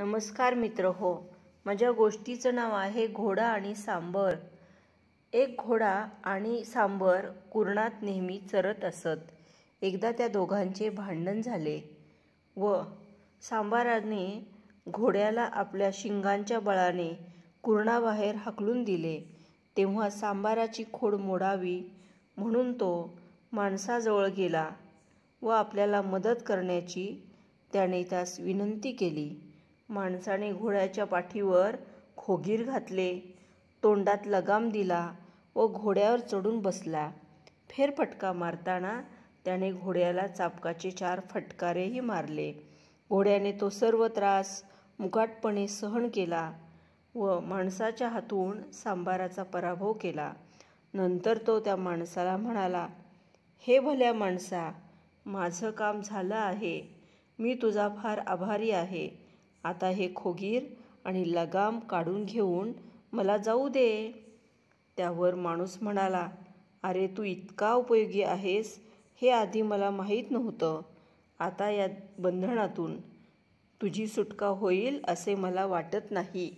नमस्कार मित्र हो माझ्या गोष्टीचं नाव आहे घोडा आणि सांबर एक घोडा आणि सांबर कुरणात नेहमी चरत असत एकदा त्या दोघांचे भांडण झाले व सांबाराने घोड्याला आपल्या शिंगांच्या बळाने कुरणाबाहेर हाकलून दिले तेव्हा सांबाराची खोड मोडावी म्हणून तो माणसाजवळ गेला व आपल्याला मदत करण्याची त्याने त्यास विनंती केली माणसाने घोड्याच्या पाठीवर खोगीर घातले तोंडात लगाम दिला व घोड्यावर चढून बसला फेरफटका मारताना त्याने घोड्याला चापकाचे चार फटकारेही मारले घोड्याने तो सर्व त्रास मुकाटपणे सहन केला व माणसाच्या हातून सांबाराचा पराभव केला नंतर तो त्या माणसाला म्हणाला हे भल्या माणसा माझं काम झालं आहे मी तुझा फार आभारी आहे आता हे खोगीर आणि लगाम काढून घेऊन मला जाऊ दे त्यावर माणूस म्हणाला अरे तू इतका उपयोगी आहेस हे आधी मला माहीत नव्हतं आता या बंधनातून तुझी सुटका होईल असे मला वाटत नाही